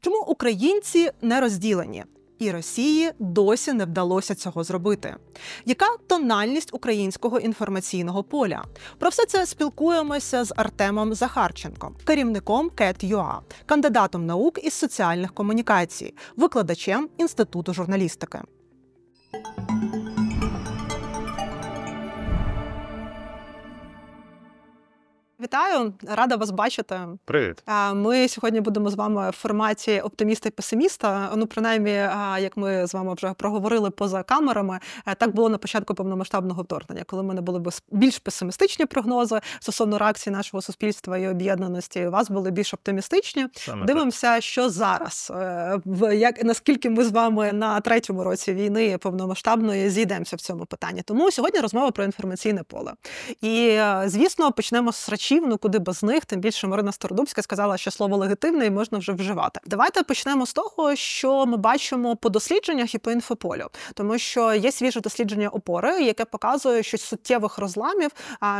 Чому українці не розділені? І Росії досі не вдалося цього зробити. Яка тональність українського інформаційного поля? Про все це спілкуємося з Артемом Захарченком, керівником CAT.UA, кандидатом наук із соціальних комунікацій, викладачем інституту журналістики. Вітаю, рада вас бачити. Привіт. Ми сьогодні будемо з вами в форматі оптиміста і песиміста. Ну, принаймні, як ми з вами вже проговорили поза камерами, е, так було на початку повномасштабного вторгнення, коли в мене були більш песимістичні прогнози стосовно реакції нашого суспільства і об'єднаності. У Вас були більш оптимістичні. Саме Дивимося, так. що зараз е, як наскільки ми з вами на третьому році війни повномасштабної зійдемося в цьому питанні. Тому сьогодні розмова про інформаційне поле. І е, звісно, почнемо з речей слухачів, ну куди без них, тим більше Марина Стародубська сказала, що слово легітимне і можна вже вживати. Давайте почнемо з того, що ми бачимо по дослідженнях і по інфополю, тому що є свіже дослідження опори, яке показує, що суттєвих розламів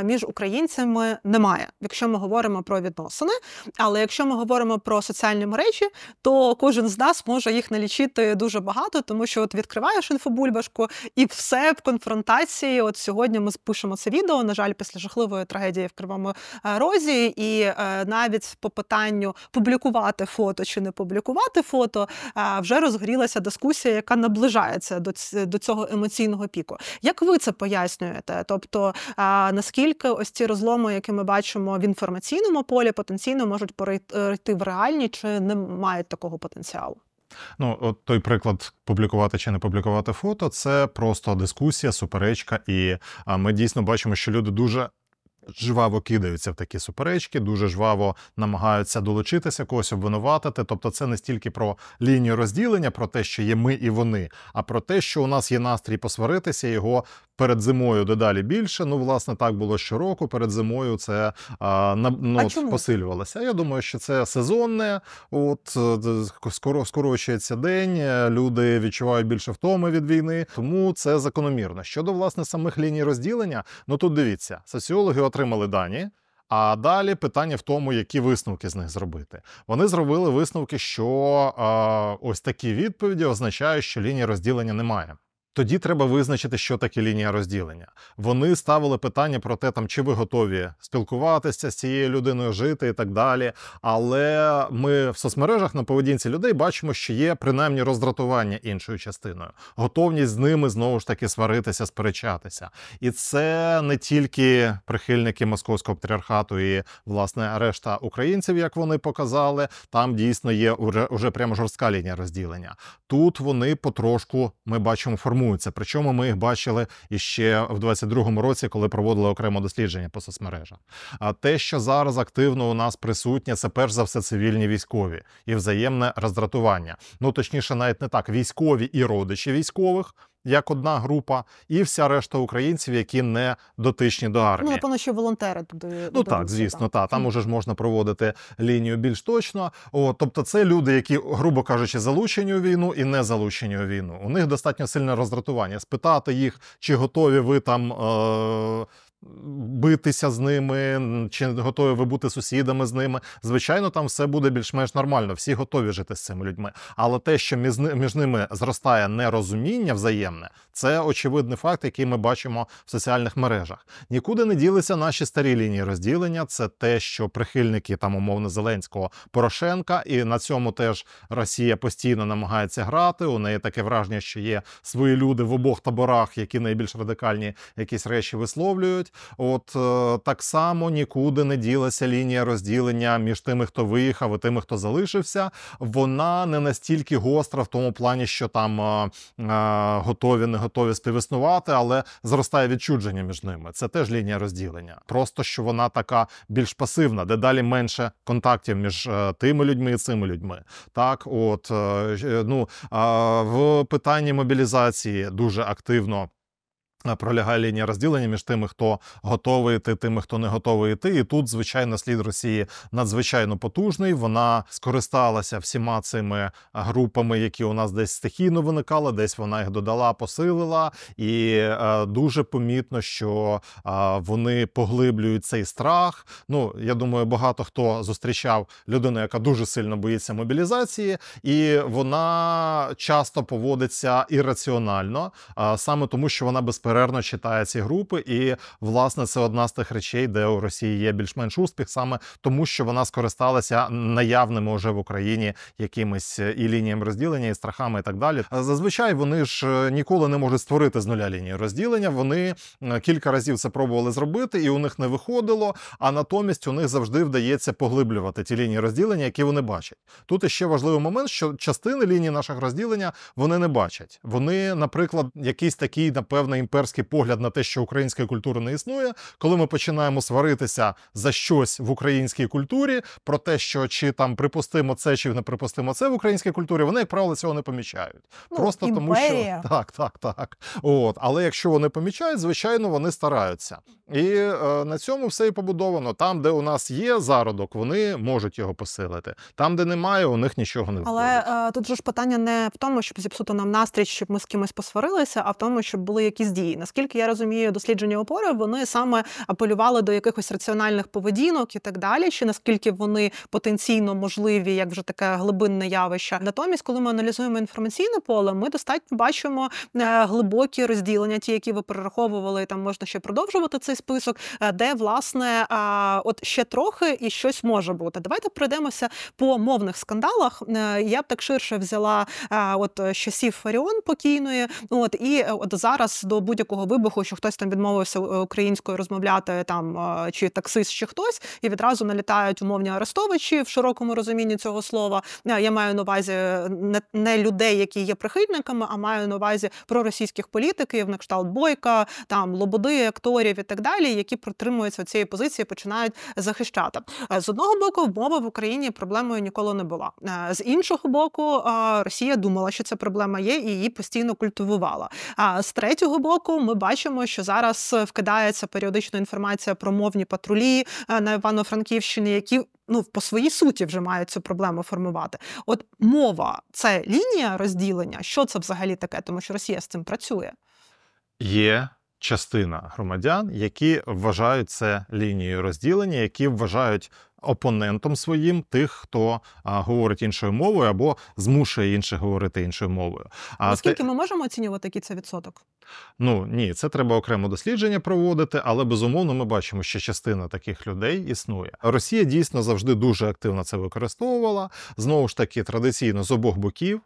між українцями немає, якщо ми говоримо про відносини. Але якщо ми говоримо про соціальні мережі, то кожен з нас може їх налічити дуже багато, тому що от відкриваєш інфобульбашку і все в конфронтації. От сьогодні ми спишемо це відео. На жаль, після жахливої трагедії в Кривому Е, розі, і е, навіть по питанню публікувати фото чи не публікувати фото, е, вже розгорілася дискусія, яка наближається до цього емоційного піку. Як ви це пояснюєте? Тобто наскільки ось ці розломи, які ми бачимо в інформаційному полі, потенційно можуть перейти в реальні чи не мають такого потенціалу? Ну, от той приклад публікувати чи не публікувати фото, це просто дискусія, суперечка, і ми дійсно бачимо, що люди дуже жваво кидаються в такі суперечки, дуже жваво намагаються долучитися, когось обвинуватити. Тобто, це не стільки про лінію розділення, про те, що є ми і вони, а про те, що у нас є настрій посваритися, його перед зимою дедалі більше. Ну, власне, так було щороку. Перед зимою це а, ну, а чому? посилювалося. Я думаю, що це сезонне. От е, скоро скорочується день. Е, люди відчувають більше втоми від війни, тому це закономірно. Щодо власне самих ліній розділення, ну тут дивіться, соціологи отримали дані. А далі питання в тому, які висновки з них зробити. Вони зробили висновки, що е, ось такі відповіді означають, що лінії розділення немає. Тоді треба визначити, що таке лінія розділення. Вони ставили питання про те, там чи ви готові спілкуватися з цією людиною, жити і так далі. Але ми в соцмережах на поведінці людей бачимо, що є принаймні роздратування іншою частиною, готовність з ними знову ж таки сваритися, сперечатися. І це не тільки прихильники московського патріархату і власне решта українців, як вони показали. Там дійсно є уже, уже прямо жорстка лінія розділення. Тут вони потрошку ми бачимо формують формуються. Причому ми їх бачили і ще в 22-му році, коли проводили окремо дослідження по соцмережах. А те, що зараз активно у нас присутнє, це перш за все цивільні військові і взаємне роздратування. Ну точніше, навіть не так військові і родичі військових як одна група, і вся решта українців, які не дотичні до армії. Ну, напевно, що волонтери туди. Е, ну так, звісно, та. та там уже ж можна проводити лінію більш точно. О, тобто, це люди, які, грубо кажучи, залучені у війну і не залучені у війну. У них достатньо сильне роздратування. Спитати їх, чи готові ви там. Е- битися з ними, чи готові ви бути сусідами з ними. Звичайно, там все буде більш-менш нормально, всі готові жити з цими людьми. Але те, що між ними зростає нерозуміння взаємне, це очевидний факт, який ми бачимо в соціальних мережах. Нікуди не ділися наші старі лінії розділення. Це те, що прихильники там умовно Зеленського Порошенка, і на цьому теж Росія постійно намагається грати. У неї таке враження, що є свої люди в обох таборах, які найбільш радикальні якісь речі висловлюють. От е, так само нікуди не ділася лінія розділення між тими, хто виїхав, і тими, хто залишився. Вона не настільки гостра в тому плані, що там е, е готові, не готові співіснувати, але зростає відчудження між ними. Це теж лінія розділення. Просто що вона така більш пасивна, дедалі менше контактів між е, тими людьми і цими людьми. Так, от е, ну е, в питанні мобілізації дуже активно. Е, пролягає лінія розділення між тими, хто готовий йти, тими, хто не готовий йти. І тут, звичайно, слід Росії надзвичайно потужний. Вона скористалася всіма цими групами, які у нас десь стихійно виникали, десь вона їх додала, посилила, і е, дуже помітно, що е, вони поглиблюють цей страх. Ну, я думаю, багато хто зустрічав людину, яка дуже сильно боїться мобілізації, і вона часто поводиться ірраціонально, е, саме тому, що вона без безперервно читає ці групи, і власне це одна з тих речей, де у Росії є більш-менш успіх, саме тому, що вона скористалася наявними уже в Україні якимись е, і лініями розділення, і страхами, і так далі. Зазвичай вони ж е, ніколи не можуть створити з нуля лінії розділення. Вони е, кілька разів це пробували зробити, і у них не виходило. А натомість у них завжди вдається поглиблювати ті лінії розділення, які вони бачать. Тут іще важливий момент, що частини ліній наших розділення вони не бачать. Вони, наприклад, якийсь такий, напевне імперіалізм імперський погляд на те, що української культури не існує, коли ми починаємо сваритися за щось в українській культурі, про те, що чи там припустимо це, чи не припустимо це в українській культурі, вони, як правило, цього не помічають. Ну, Просто імперія. тому що так, так, так. От, але якщо вони помічають, звичайно, вони стараються. І е, на цьому все і побудовано. Там, де у нас є зародок, вони можуть його посилити. Там, де немає, у них нічого не Але е, тут же ж питання не в тому, щоб зіпсути нам настрій, щоб ми з кимось посварилися, а в тому, щоб були якісь дії подій. Наскільки я розумію, дослідження опори вони саме апелювали до якихось раціональних поведінок і так далі, чи наскільки вони потенційно можливі, як вже таке глибинне явище. Натомість, коли ми аналізуємо інформаційне поле, ми достатньо бачимо е, глибокі розділення, ті, які ви перераховували, там можна ще продовжувати цей список, е, де власне от ще трохи і щось може бути. Давайте пройдемося по мовних скандалах. Е, я б так ширше взяла от часів Фаріон покійної, от і от зараз до будь будь-якого вибуху, що хтось там відмовився е, українською розмовляти, там е, чи таксист, чи хтось, і відразу налітають умовні арестовичі в широкому розумінні цього слова. Е, я маю на увазі не не людей, які є прихильниками, а маю на увазі проросійських політиків, на кшталт бойка, там лободи, акторів і так далі, які протримуються цієї позиції, починають захищати. З одного боку, мова в Україні проблемою ніколи не була. З іншого боку, Росія думала, що ця проблема є, і її постійно культивувала. А з третього боку року ми бачимо, що зараз е, вкидається періодично інформація про мовні патрулі е, на Івано-Франківщині, які ну по своїй суті вже мають цю проблему формувати. От мова це лінія розділення. Що це взагалі таке? Тому що Росія з цим працює. Є частина громадян, які вважають це лінією розділення, які вважають. Опонентом своїм тих, хто а, е, говорить іншою мовою або змушує інших говорити іншою мовою. А Наскільки те... ми можемо оцінювати який це відсоток? Ну ні, це треба окремо дослідження проводити, але безумовно ми бачимо, що частина таких людей існує. Росія дійсно завжди дуже активно це використовувала. Знову ж таки, традиційно з обох боків.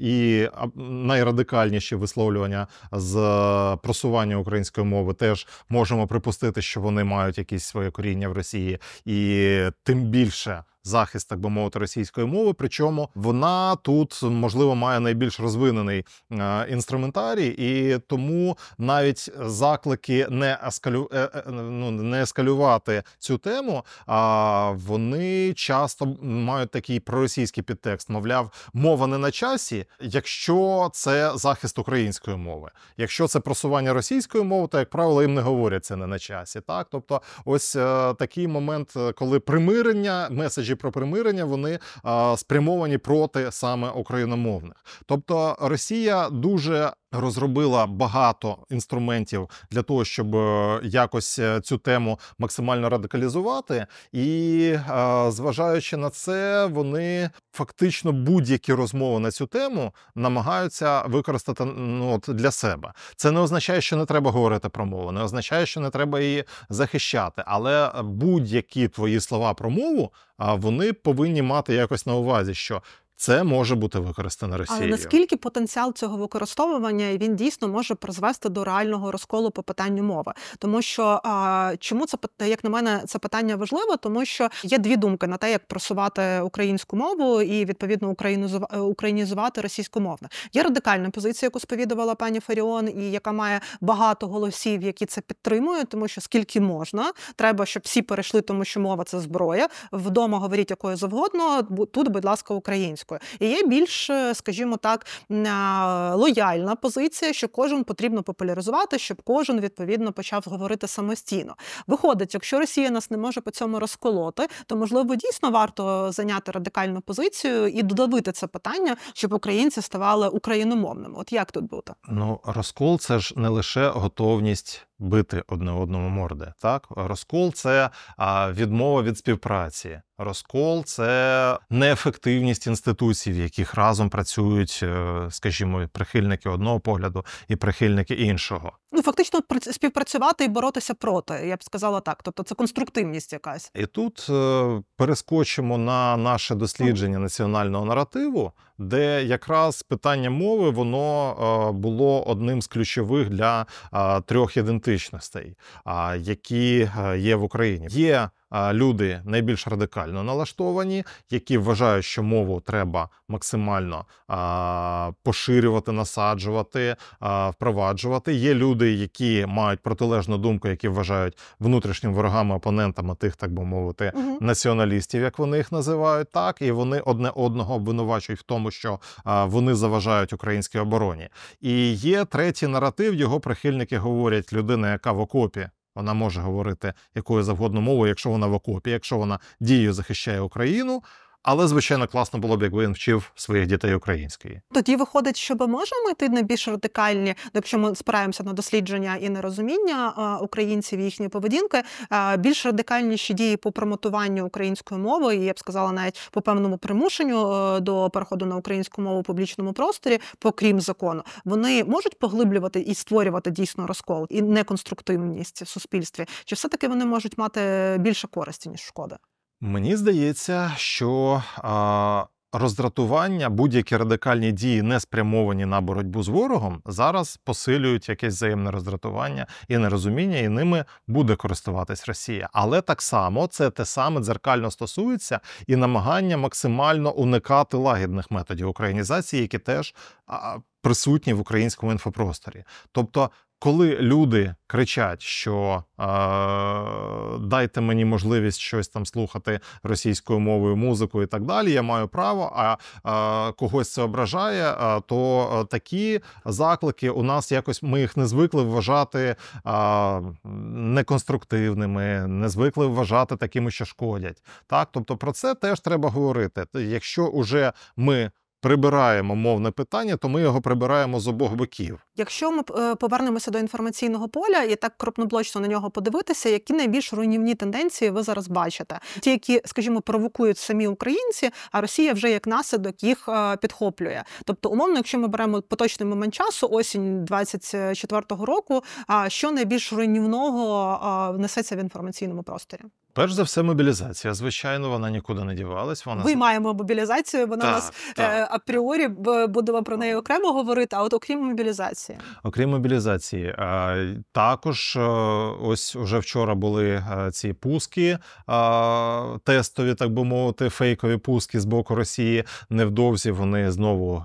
І найрадикальніші висловлювання з е, просування української мови теж можемо припустити, що вони мають якісь своє коріння в Росії, і тим більше захист, так би мовити, російської мови. Причому вона тут можливо має найбільш розвинений е, інструментарій, і тому навіть заклики не ескалю... Е, е, ну, не ескалювати цю тему. А вони часто мають такий проросійський підтекст. Мовляв, мова не на часі, якщо це захист української мови, якщо це просування російської мови, то як правило їм не говорять це не на часі. Так, тобто, ось такий момент, коли примирення меседжі меседжі про примирення вони спрямовані проти саме україномовних. Тобто Росія дуже розробила багато інструментів для того, щоб е, якось е, цю тему максимально радикалізувати. І е, зважаючи на це, вони фактично будь-які розмови на цю тему намагаються використати ну, от, для себе. Це не означає, що не треба говорити про мову, не означає, що не треба її захищати, але будь-які твої слова про мову, вони повинні мати якось на увазі, що це може бути використано Росією. Але наскільки потенціал цього використовування він дійсно може призвести до реального розколу по питанню мови? Тому що а, чому це як на мене це питання важливо, тому що є дві думки на те, як просувати українську мову і відповідно е, українізувати російськомовне. Є радикальна позиція, яку сповідувала пані Фаріон, і яка має багато голосів, які це підтримують, тому що скільки можна, треба, щоб всі перейшли, тому що мова це зброя. Вдома говоріть якою завгодно. тут, будь ласка, українською. Зеленською. І є більш, е, скажімо так, лояльна позиція, що кожен потрібно популяризувати, щоб кожен відповідно почав говорити самостійно. Виходить, якщо Росія нас не може по цьому розколоти, то можливо дійсно варто зайняти радикальну позицію і додавити це питання, щоб українці ставали україномовними. От як тут бути? Ну розкол це ж не лише готовність бити одне одному морди. Так, розкол це відмова від співпраці. Розкол це неефективність інституцій, в яких разом працюють, е, скажімо, прихильники одного погляду і прихильники іншого ну фактично співпрацювати і боротися проти. Я б сказала так. Тобто, це конструктивність якась. І тут е, перескочимо на наше дослідження національного наративу, де якраз питання мови воно е, було одним з ключових для е, трьох ідентичностей, які е, є в Україні. Є люди найбільш радикально налаштовані, які вважають, що мову треба максимально поширювати, насаджувати, впроваджувати. Є люди, які мають протилежну думку, які вважають внутрішнім ворогами, опонентами тих, так би мовити, угу. націоналістів, як вони їх називають, так і вони одне одного обвинувачують в тому, що вони заважають українській обороні. І є третій наратив. Його прихильники говорять людина, яка в окопі вона може говорити якою завгодно мовою, якщо вона в окопі, якщо вона дією захищає Україну, але звичайно класно було б, якби він вчив своїх дітей української. Тоді виходить, що ми можемо йти на більш радикальні, якщо ми спираємося на дослідження і на розуміння українців і їхньої поведінки, більш радикальніші дії по промотуванню української мови, і я б сказала, навіть по певному примушенню е, до переходу на українську мову в публічному просторі, покрім закону, вони можуть поглиблювати і створювати дійсно розкол і неконструктивність в суспільстві. Чи все таки вони можуть мати більше користі ніж шкода? Мені здається, що а, роздратування, будь-які радикальні дії, не спрямовані на боротьбу з ворогом, зараз посилюють якесь взаємне роздратування і нерозуміння, і ними буде користуватись Росія. Але так само це те саме дзеркально стосується і намагання максимально уникати лагідних методів українізації, які теж. А, Присутні в українському інфопросторі, тобто коли люди кричать, що е, дайте мені можливість щось там слухати російською мовою, музику і так далі, я маю право, а е, когось це ображає, е, то такі заклики у нас якось ми їх не звикли вважати е, неконструктивними, не звикли вважати такими, що шкодять. Так, тобто про це теж треба говорити. Якщо уже ми прибираємо мовне питання, то ми його прибираємо з обох боків. Якщо ми е, повернемося до інформаційного поля і так крупноблочно на нього подивитися, які найбільш руйнівні тенденції ви зараз бачите? Ті, які, скажімо, провокують самі українці, а Росія вже як наслідок їх е, підхоплює. Тобто, умовно, якщо ми беремо поточний момент часу, осінь 24-го року, А що найбільш руйнівного е, несеться в інформаційному просторі? Перш за все, мобілізація. Звичайно, вона нікуди не дівалась. Вона ми маємо мобілізацію. Вона так, у нас е, так, апріорі будемо про неї окремо говорити. А от окрім мобілізації, окрім мобілізації, також е, ось уже вчора були е, ці пуски тестові, так би мовити, фейкові пуски з боку Росії. Невдовзі вони знову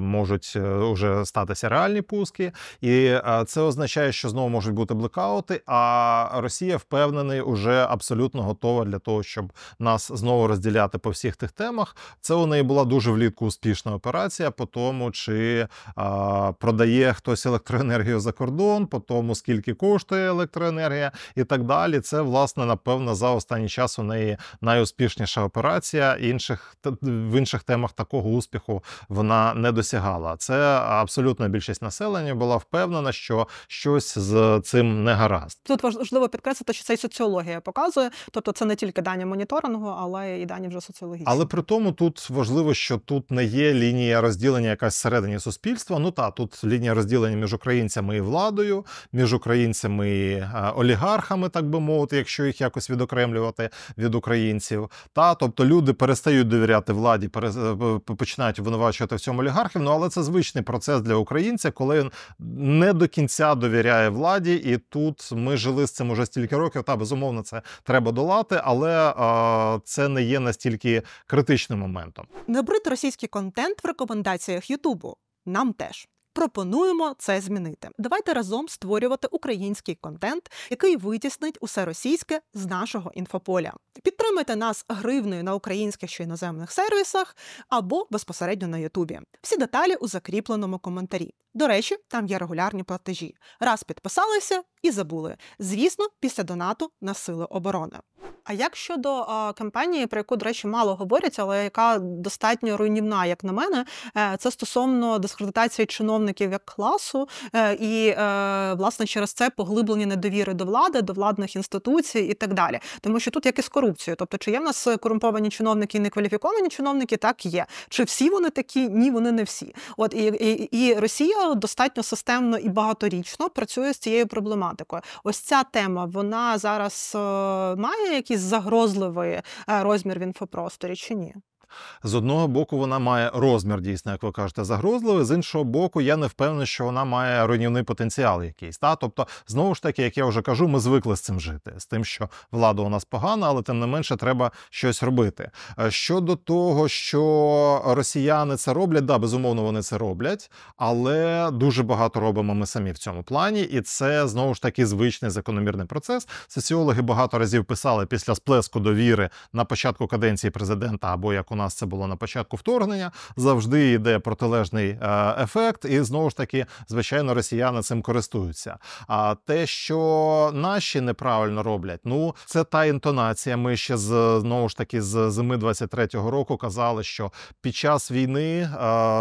можуть уже статися реальні пуски, і це означає, що знову можуть бути блекаути. А Росія впевнений уже абсолютно абсолютно готова для того, щоб нас знову розділяти по всіх тих темах. Це у неї була дуже влітку успішна операція, по тому чи а, продає хтось електроенергію за кордон, по тому скільки коштує електроенергія і так далі. Це власне напевно за останній час у неї найуспішніша операція. Інших в інших темах такого успіху вона не досягала. Це абсолютна більшість населення була впевнена, що щось з цим не гаразд. Тут важливо підкреслити, що це і соціологія показує прогнози. Тобто, це не тільки дані моніторингу, але і дані вже соціологічні. Але при тому тут важливо, що тут не є лінія розділення якась всередині суспільства. Ну та тут лінія розділення між українцями і владою, між українцями і е, олігархами, так би мовити, якщо їх якось відокремлювати від українців. Та тобто люди перестають довіряти владі, е, починають винувачувати в цьому олігархів. Ну але це звичний процес для українця, коли він не до кінця довіряє владі, і тут ми жили з цим уже стільки років. Та безумовно, це треба долати, але а, це не є настільки критичним моментом. Не брить російський контент в рекомендаціях Ютубу. Нам теж. Пропонуємо це змінити. Давайте разом створювати український контент, який витіснить усе російське з нашого інфополя. Підтримайте нас гривнею на українських чи іноземних сервісах або безпосередньо на Ютубі. Всі деталі у закріпленому коментарі. До речі, там є регулярні платежі. Раз підписалися і забули. Звісно, після донату на сили оборони. А як щодо а, кампанії, про яку, до речі, мало говорять, але яка достатньо руйнівна, як на мене, е, це стосовно дискредитації чиновників як класу, е, і е, власне через це поглиблення недовіри до влади, до владних інституцій і так далі. Тому що тут як і з корупцією, тобто чи є в нас корумповані чиновники і некваліфіковані чиновники, так є. Чи всі вони такі? Ні, вони не всі. От і, і, і Росія достатньо системно і багаторічно працює з цією проблематикою. Ось ця тема вона зараз е, має якийсь загрозливий е, розмір в інфопросторі чи ні? З одного боку, вона має розмір, дійсно, як ви кажете, загрозливий. З іншого боку, я не впевнений, що вона має руйнівний потенціал якийсь. Та? Тобто, знову ж таки, як я вже кажу, ми звикли з цим жити, з тим, що влада у нас погана, але тим не менше треба щось робити. Е, щодо того, що росіяни це роблять, да, безумовно, вони це роблять, але дуже багато робимо ми самі в цьому плані, і це знову ж таки звичний закономірний процес. Соціологи багато разів писали після сплеску довіри на початку каденції президента або як у нас це було на початку вторгнення. Завжди йде протилежний е, ефект, і знову ж таки, звичайно, росіяни цим користуються. А те, що наші неправильно роблять, ну це та інтонація. Ми ще з знову ж таки з зими 23-го року казали, що під час війни е,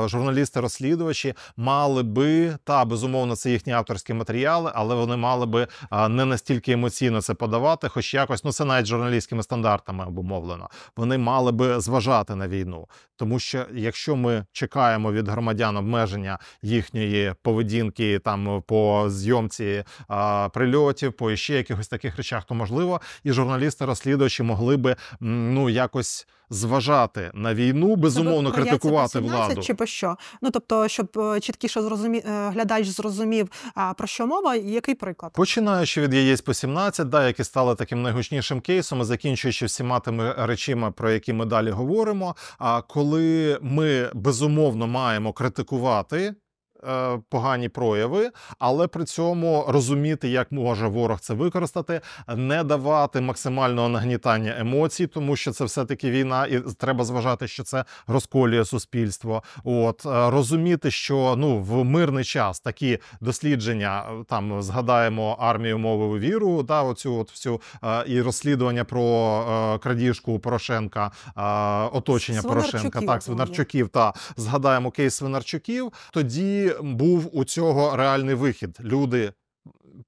журналісти-розслідувачі мали би та безумовно це їхні авторські матеріали, але вони мали би е, не настільки емоційно це подавати, хоч якось ну це навіть журналістськими стандартами обумовлено. Вони мали би зважати на війну. Тому що якщо ми чекаємо від громадян обмеження їхньої поведінки там по зйомці а, прильотів, по ще якихось таких речах, то можливо, і журналісти-розслідувачі могли би ну якось. Зважати на війну безумовно Тобі критикувати владу чи по що? Ну тобто, щоб е, чіткіше зрозумі... Е, глядач зрозумів а, про що мова, і який приклад починаючи від ЄС по 17, да, які стали таким найгучнішим кейсом, і закінчуючи всіма тими речами, про які ми далі говоримо. А коли коли ми безумовно маємо критикувати Е, погані прояви, але при цьому розуміти, як може ворог це використати, не давати максимального нагнітання емоцій, тому що це все-таки війна, і треба зважати, що це розколює суспільство. От е, розуміти, що ну в мирний час такі дослідження е, там згадаємо армію мови віру, да, оцю от всю і розслідування про крадіжку Порошенка, оточення Порошенка, так Свинарчуків, та згадаємо кейс Свинарчуків. Тоді був у цього реальний вихід. Люди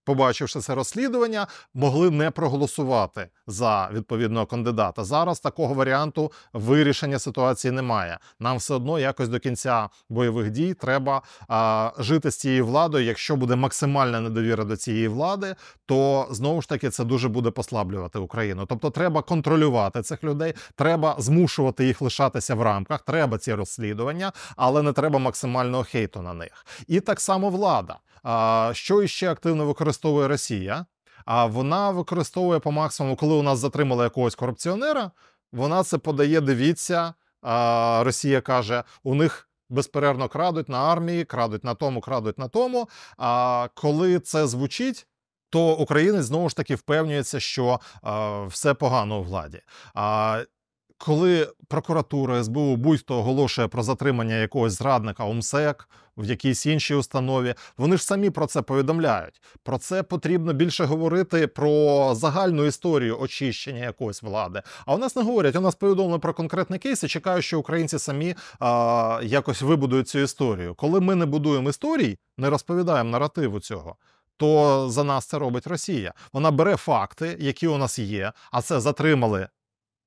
побачивши це розслідування, могли не проголосувати за відповідного кандидата. Зараз такого варіанту вирішення ситуації немає. Нам все одно якось до кінця бойових дій треба а, жити з цією владою. Якщо буде максимальна недовіра до цієї влади, то знову ж таки це дуже буде послаблювати Україну. Тобто, треба контролювати цих людей, треба змушувати їх лишатися в рамках. Треба ці розслідування, але не треба максимального хейту на них. І так само влада. Що ще активно використовує Росія? А вона використовує по максимуму, коли у нас затримали якогось корупціонера. Вона це подає. Дивіться, Росія каже, у них. Безперервно крадуть на армії, крадуть на тому, крадуть на тому. А коли це звучить, то українець знову ж таки впевнюється, що а, все погано у владі. А коли прокуратура СБУ будь-то оголошує про затримання якогось зрадника ОМСЕК в якійсь іншій установі, вони ж самі про це повідомляють. Про це потрібно більше говорити про загальну історію очищення якоїсь влади. А у нас не говорять, у нас повідомили про конкретний кейс і чекають, що українці самі а, якось вибудують цю історію. Коли ми не будуємо історій, не розповідаємо наративу цього. То за нас це робить Росія. Вона бере факти, які у нас є, а це затримали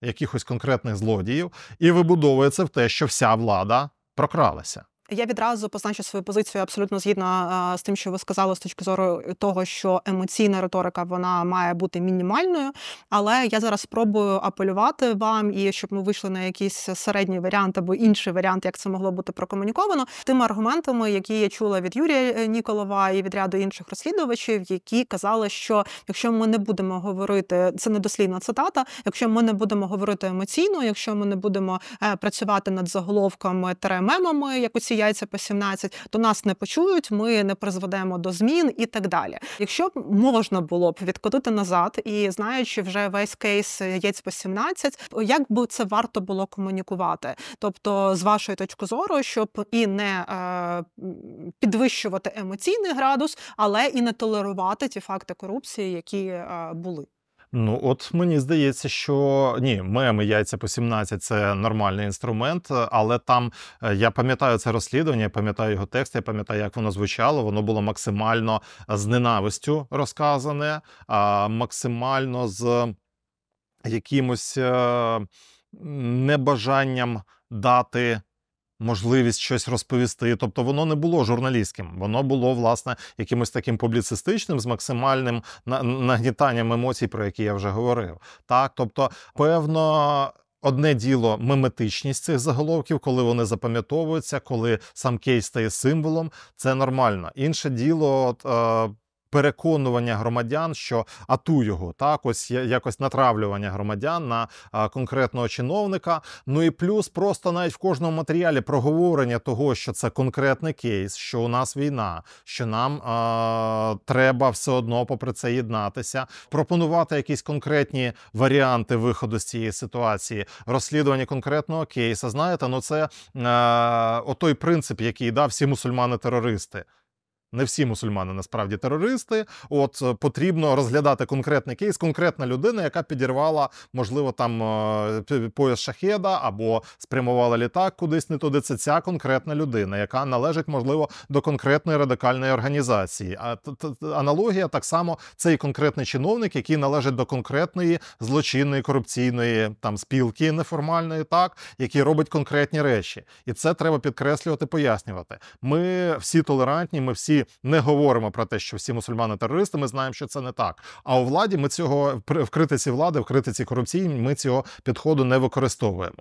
якихось конкретних злодіїв, і вибудовується в те, що вся влада прокралася. Я відразу позначу свою позицію абсолютно згідно з тим, що ви сказали, з точки зору того, що емоційна риторика вона має бути мінімальною. Але я зараз спробую апелювати вам і щоб ми вийшли на якийсь середній варіант або інший варіант, як це могло бути прокомуніковано, тими аргументами, які я чула від Юрія е, Ніколова і від ряду інших розслідувачів, які казали, що якщо ми не будемо говорити, це недослідна цитата. Якщо ми не будемо говорити емоційно, якщо ми не будемо е, працювати над заголовками тремемами, як у оці яйця по 17, то нас не почують, ми не призведемо до змін і так далі. Якщо б можна було б відкотити назад і знаючи вже весь кейс яєць по 17, як би це варто було комунікувати? Тобто, з вашої точки зору, щоб і не е, підвищувати емоційний градус, але і не толерувати ті факти корупції, які е, були. Ну, от мені здається, що ні, меми яйця по 17 це нормальний інструмент, але там е, я пам'ятаю це розслідування, я пам'ятаю його текст, я пам'ятаю, як воно звучало. Воно було максимально з ненавистю розказане, а максимально з якимось е, небажанням дати можливість щось розповісти. Тобто воно не було журналістським, воно було власне якимось таким публіцистичним з максимальним нагнітанням емоцій, про які я вже говорив. Так, тобто, певно. Одне діло меметичність цих заголовків, коли вони запам'ятовуються, коли сам кейс стає символом, це нормально. Інше діло, от, е, переконування громадян, що ату його так, ось якось натравлювання громадян на конкретного чиновника. Ну і плюс просто навіть в кожному матеріалі проговорення того, що це конкретний кейс, що у нас війна, що нам е- треба все одно, попри це єднатися, пропонувати якісь конкретні варіанти виходу з цієї ситуації, розслідування конкретного кейса. Знаєте, ну це е- отой принцип, який дав всі мусульмани-терористи не всі мусульмани насправді терористи. От е, потрібно розглядати конкретний кейс, конкретна людина, яка підірвала, можливо, там е, пояс шахеда або спрямувала літак кудись не туди. Це ця конкретна людина, яка належить, можливо, до конкретної радикальної організації. А аналогія так само цей конкретний чиновник, який належить до конкретної злочинної корупційної там спілки неформальної, так який робить конкретні речі, і це треба підкреслювати, пояснювати. Ми всі толерантні, ми всі не говоримо про те, що всі мусульмани терористи. Ми знаємо, що це не так. А у владі ми цього в критиці влади, в критиці корупції ми цього підходу не використовуємо.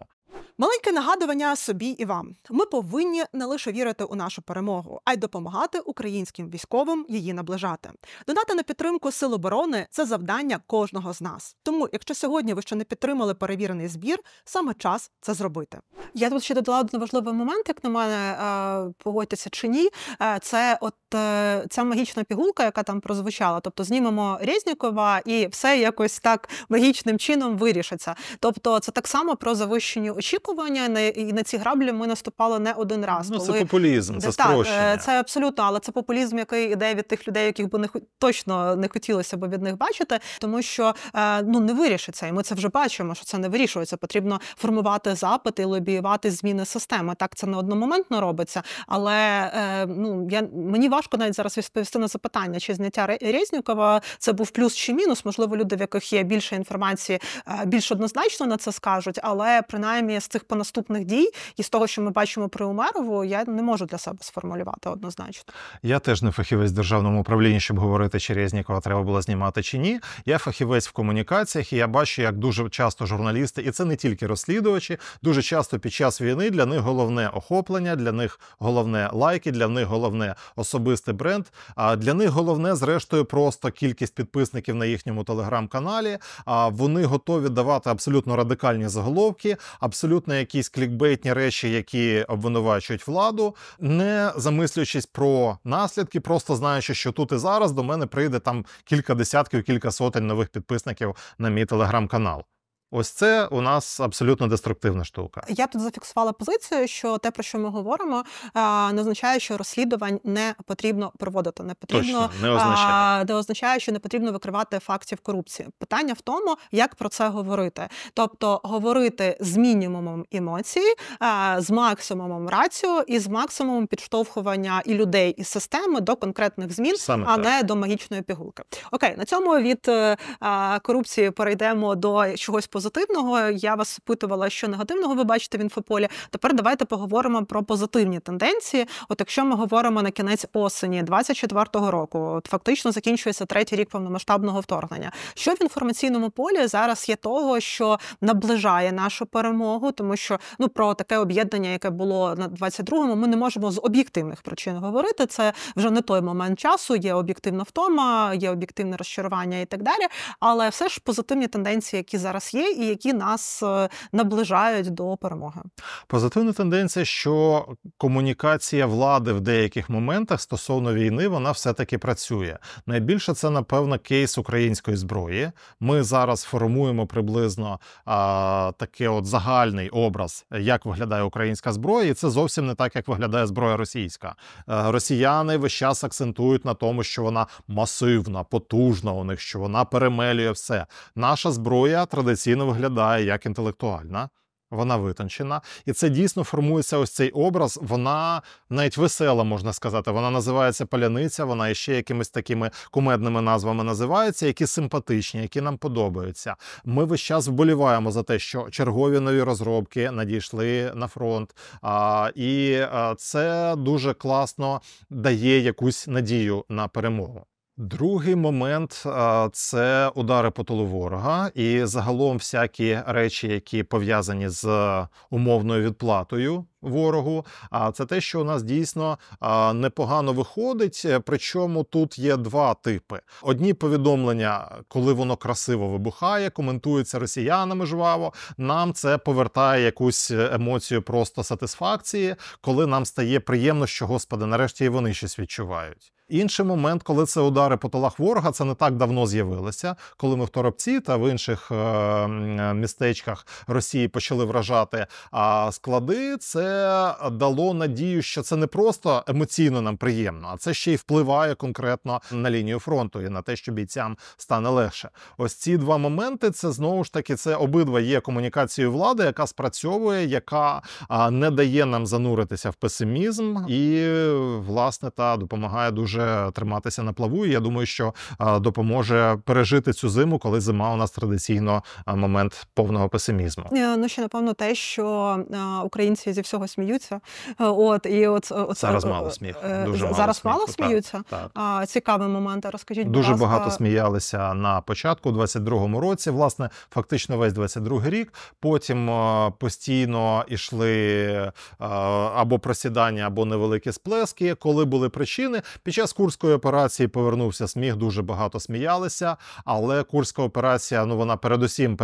Маленьке нагадування собі і вам. Ми повинні не лише вірити у нашу перемогу, а й допомагати українським військовим її наближати. Донати на підтримку Сил оборони це завдання кожного з нас. Тому, якщо сьогодні ви ще не підтримали перевірений збір, саме час це зробити. Я тут ще додала один важливий момент, як на мене е, погодьтеся чи ні. Е, це от е, ця магічна пігулка, яка там прозвучала. Тобто знімемо Резнікова і все якось так магічним чином вирішиться. Тобто, це так само про завищені очі очікування, на, і на ці граблі ми наступали не один раз. Ну, коли... Це популізм, це так, спрощення. Е, це абсолютно, але це популізм, який іде від тих людей, яких би не точно не хотілося б від них бачити, тому що е, ну не вирішиться, і ми це вже бачимо, що це не вирішується. Потрібно формувати запити, лобіювати зміни системи. Так це не одномоментно робиться, але е, ну я мені важко навіть зараз відповісти на запитання, чи зняття Резнікова це був плюс чи мінус. Можливо, люди, в яких є більше інформації, більш однозначно на це скажуть, але принаймні саме з цих понаступних дій і з того, що ми бачимо при Умарову, я не можу для себе сформулювати однозначно. Я теж не фахівець в державному управлінні, щоб говорити, чи Резнікова треба було знімати чи ні. Я фахівець в комунікаціях, і я бачу, як дуже часто журналісти, і це не тільки розслідувачі, дуже часто під час війни для них головне охоплення, для них головне лайки, для них головне особистий бренд. А для них головне, зрештою, просто кількість підписників на їхньому телеграм-каналі. А вони готові давати абсолютно радикальні заголовки. абсолютно абсолютно якісь клікбейтні речі, які обвинувачують владу, не замислюючись про наслідки, просто знаючи, що тут і зараз до мене прийде там кілька десятків, кілька сотень нових підписників на мій телеграм-канал. Ось це у нас абсолютно деструктивна штука. Я тут зафіксувала позицію, що те, про що ми говоримо, не означає, що розслідувань не потрібно проводити. Не потрібно Точно, не означає, не означає, що не потрібно викривати фактів корупції. Питання в тому, як про це говорити, тобто говорити з мінімумом емоцій, з максимумом рацію і з максимумом підштовхування і людей, і системи до конкретних змін, Саме а так. не до магічної пігулки. Окей, на цьому від е, корупції перейдемо до чогось позитивного позитивного. Я вас опитувала, що негативного ви бачите в інфополі. Тепер давайте поговоримо про позитивні тенденції. От якщо ми говоримо на кінець осені 24-го року, от фактично закінчується третій рік повномасштабного вторгнення. Що в інформаційному полі зараз є того, що наближає нашу перемогу, тому що ну про таке об'єднання, яке було на 22-му, ми не можемо з об'єктивних причин говорити. Це вже не той момент часу. Є об'єктивна втома, є об'єктивне розчарування і так далі. Але все ж позитивні тенденції, які зараз є, і які нас е, наближають до перемоги. Позитивна тенденція, що комунікація влади в деяких моментах стосовно війни вона все-таки працює. Найбільше це, напевно, кейс української зброї. Ми зараз формуємо приблизно а, таке от загальний образ, як виглядає українська зброя, і це зовсім не так, як виглядає зброя російська. А, е, росіяни весь час акцентують на тому, що вона масивна, потужна у них, що вона перемелює все. Наша зброя традиційно не виглядає як інтелектуальна. Вона витончена, і це дійсно формується ось цей образ. Вона навіть весела, можна сказати. Вона називається паляниця, вона ще якимись такими кумедними назвами називається, які симпатичні, які нам подобаються. Ми весь час вболіваємо за те, що чергові нові розробки надійшли на фронт. А, І це дуже класно дає якусь надію на перемогу. Другий момент це удари по тилу ворога, і загалом всякі речі, які пов'язані з е, умовною відплатою ворогу. А це те, що у нас дійсно непогано виходить. Е, причому тут є два типи: одні повідомлення, коли воно красиво вибухає, коментується росіянами жваво. Нам це повертає якусь емоцію просто сатисфакції, коли нам стає приємно, що господи, нарешті і вони щось відчувають. Інший момент, коли це удари по тилах ворога, це не так давно з'явилося, коли ми в Торопці та в інших е, містечках Росії почали вражати склади. Це дало надію, що це не просто емоційно нам приємно, а це ще й впливає конкретно на лінію фронту і на те, що бійцям стане легше. Ось ці два моменти це знову ж таки це обидва є комунікацією влади, яка спрацьовує, яка не дає нам зануритися в песимізм і власне та допомагає дуже допоможе триматися на плаву. і Я думаю, що допоможе пережити цю зиму, коли зима у нас традиційно момент повного песимізму. Е, ну ще напевно те, що українці зі всього сміються. Е, от і от, от зараз е, мало сміх. Дуже мало зараз сміху. мало сміються. Так, так. Цікавий момент. Розкажіть дуже ласка. багато сміялися на початку 22-му році. Власне, фактично весь 22-й рік. Потім постійно йшли або просідання, або невеликі сплески. Коли були причини під час з курської операції повернувся сміх, дуже багато сміялися. Але курська операція, ну вона передусім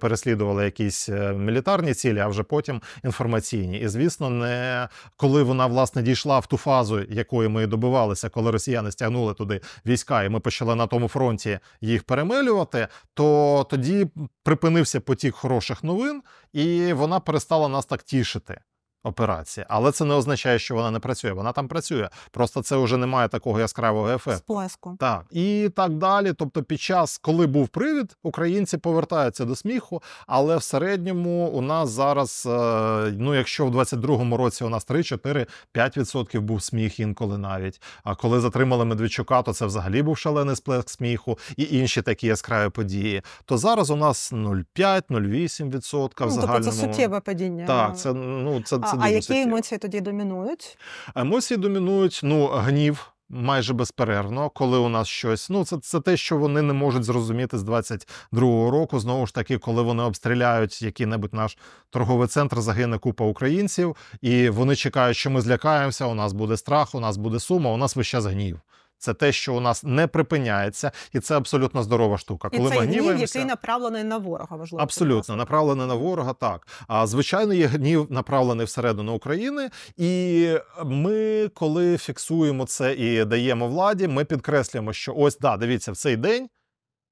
переслідувала якісь е, мілітарні цілі, а вже потім інформаційні. І звісно, не коли вона власне дійшла в ту фазу, якої ми добивалися, коли росіяни стягнули туди війська, і ми почали на тому фронті їх перемилювати, то тоді припинився потік хороших новин, і вона перестала нас так тішити операції, але це не означає, що вона не працює. Вона там працює. Просто це вже немає такого яскравого ефекту. Сплеску. Так і так далі. Тобто, під час, коли був привід, українці повертаються до сміху, але в середньому у нас зараз, е, ну якщо в 22-му році у нас 3-4-5% був сміх інколи навіть. А коли затримали Медведчука, то це взагалі був шалений сплеск сміху і інші такі яскраві події. То зараз у нас 0,5-0,8% ну, в ну, загальному. Тобто це суттєве падіння. Так, це ну це. А а які суттєво. емоції тоді домінують? Емоції домінують ну гнів. Майже безперервно, коли у нас щось. Ну, це це те, що вони не можуть зрозуміти з 22-го року. Знову ж таки, коли вони обстріляють який-небудь наш торговий центр, загине купа українців, і вони чекають, що ми злякаємося. У нас буде страх, у нас буде сума, у нас весь час гнів. Це те, що у нас не припиняється, і це абсолютно здорова штука. І це ми гніваємося... який направлений на ворога важливо абсолютно направлений на ворога. Так а звичайно, є гнів направлений всередину України, і ми, коли фіксуємо це і даємо владі, ми підкреслюємо, що ось да, дивіться в цей день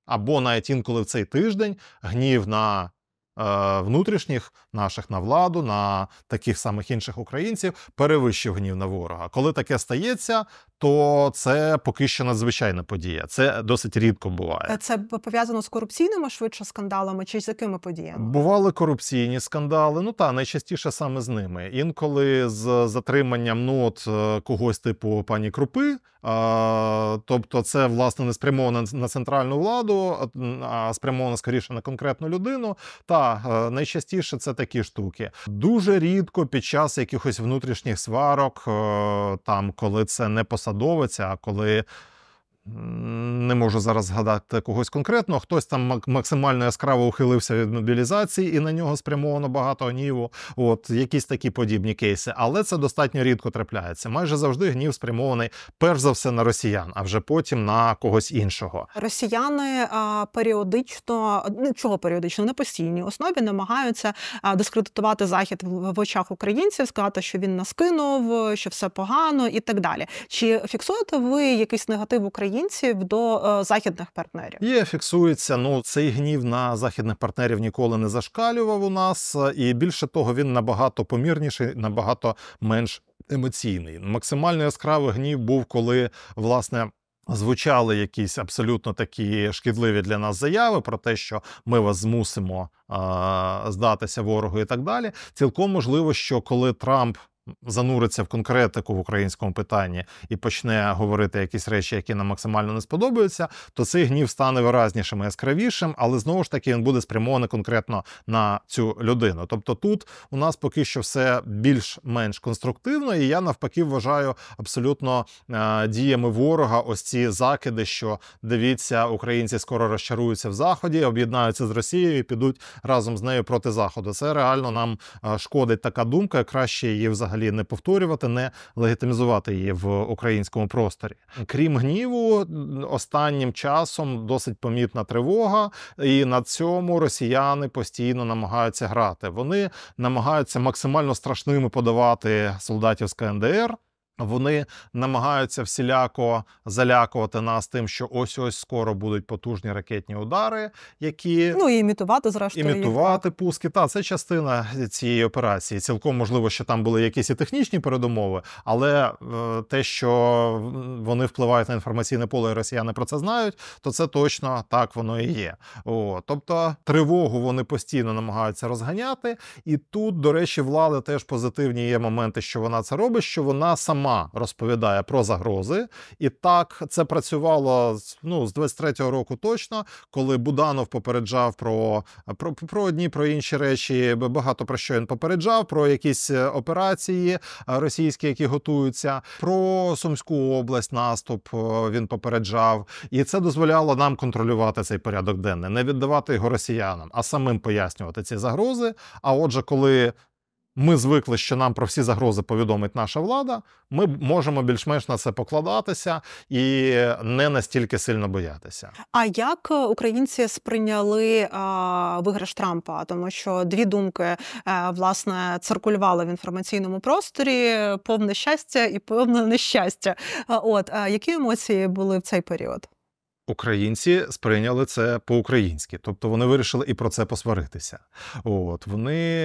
або навіть інколи в цей тиждень гнів на. Е, внутрішніх наших на владу, на таких самих інших українців перевищив гнів на ворога. Коли таке стається, то це поки що надзвичайна подія. Це досить рідко буває. Е, це пов'язано з корупційними швидше скандалами чи з якими подіями? Бували корупційні скандали. Ну та найчастіше саме з ними. Інколи з затриманням ну от е, когось типу пані Крупи. А, е, Тобто, це власне не спрямовано на центральну владу, а спрямовано скоріше на конкретну людину. Та найчастіше це такі штуки. Дуже рідко під час якихось внутрішніх сварок, там коли це не посадка посадовиця, коли не можу зараз згадати когось конкретно. Хтось там максимально яскраво ухилився від мобілізації і на нього спрямовано багато гніву. От якісь такі подібні кейси, але це достатньо рідко трапляється. Майже завжди гнів спрямований перш за все на росіян, а вже потім на когось іншого. Росіяни а, періодично чого періодично на постійній основі намагаються дискредитувати захід в очах українців, сказати, що він нас кинув, що все погано і так далі. Чи фіксуєте ви якийсь негатив України? українців до е, західних партнерів. Є фіксується. Ну цей гнів на західних партнерів ніколи не зашкалював у нас, і більше того, він набагато помірніший, набагато менш емоційний. Максимально яскравий гнів був, коли власне. Звучали якісь абсолютно такі шкідливі для нас заяви про те, що ми вас змусимо а, здатися ворогу і так далі. Цілком можливо, що коли Трамп зануриться в конкретику в українському питанні і почне говорити якісь речі, які нам максимально не сподобаються, то цей гнів стане виразнішим і яскравішим, але знову ж таки він буде спрямований конкретно на цю людину. Тобто тут у нас поки що все більш-менш конструктивно, і я навпаки вважаю абсолютно е, діями ворога. Ось ці закиди, що дивіться, українці скоро розчаруються в заході, об'єднаються з Росією і підуть разом з нею проти заходу. Це реально нам е, шкодить така думка, краще її взагалі взагалі не повторювати, не легітимізувати її в українському просторі. Крім гніву, останнім часом досить помітна тривога, і на цьому росіяни постійно намагаються грати. Вони намагаються максимально страшними подавати солдатів з КНДР. Вони намагаються всіляко залякувати нас тим, що ось ось скоро будуть потужні ракетні удари, які ну і імітувати зрештою імітувати їх. пуски. Та це частина цієї операції. Цілком можливо, що там були якісь і технічні передумови, але е, те, що вони впливають на інформаційне поле, і росіяни про це знають, то це точно так воно і є. О, тобто тривогу вони постійно намагаються розганяти, і тут, до речі, влада теж позитивні є моменти, що вона це робить, що вона сама сама розповідає про загрози. І так це працювало ну, з 23-го року точно, коли Буданов попереджав про, про, про одні, про інші речі. Багато про що він попереджав, про якісь е, операції е, російські, які готуються, про Сумську область наступ е, він попереджав. І це дозволяло нам контролювати цей порядок денний, не віддавати його росіянам, а самим пояснювати ці загрози. А отже, коли ми звикли, що нам про всі загрози повідомить наша влада. Ми можемо більш-менш на це покладатися і не настільки сильно боятися. А як е, українці сприйняли а, виграш Трампа? Тому що дві думки а, е, власне циркулювали в інформаційному просторі: повне щастя і повне нещастя. от а які емоції були в цей період? Українці сприйняли це по-українськи, тобто вони вирішили і про це посваритися. От вони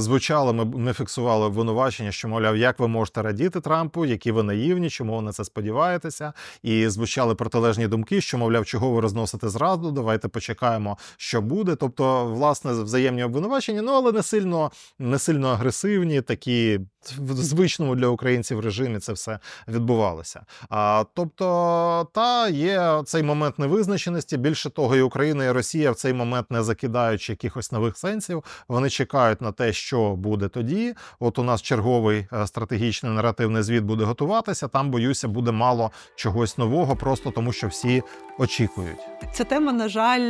звучали, ми не фіксували обвинувачення, що мовляв, як ви можете радіти Трампу, які ви наївні, чому ви на це сподіваєтеся, і звучали протилежні думки, що мовляв, чого ви розносите зраду. Давайте почекаємо, що буде. Тобто, власне, взаємні обвинувачення, ну але не сильно не сильно агресивні такі в звичному для українців режимі це все відбувалося. А тобто, та є цей момент невизначеності. Більше того, і Україна і Росія в цей момент не закидаючи якихось нових сенсів. Вони чекають на те, що буде тоді. От у нас черговий е, стратегічний наративний звіт буде готуватися. Там боюся, буде мало чогось нового, просто тому що всі очікують. Ця тема на жаль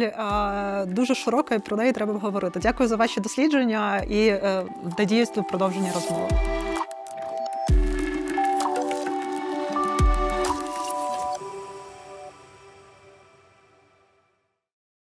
дуже широка, і про неї треба говорити. Дякую за ваші дослідження і е, надіюсь до продовження розмови.